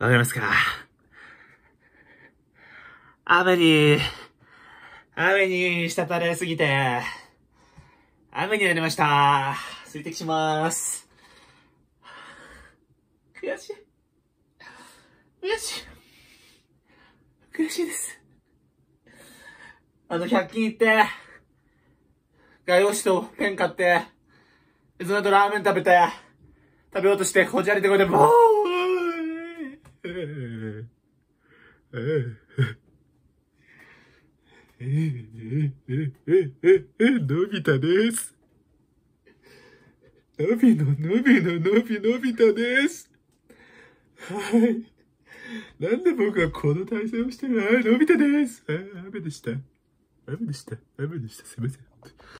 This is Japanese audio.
わかりますか雨に、雨に滴たれすぎて、雨になりました。水滴します。悔しい。悔しい。悔しいです。あの、百均行って、画用紙とペン買って、そもとラーメン食べて、食べようとして、こじられてこれで、ボーえのび太です。のびののびののびのび太です。はい。なんで僕はこの体勢をしてるのび太です。あ雨でした。雨でした。雨でした。すいません。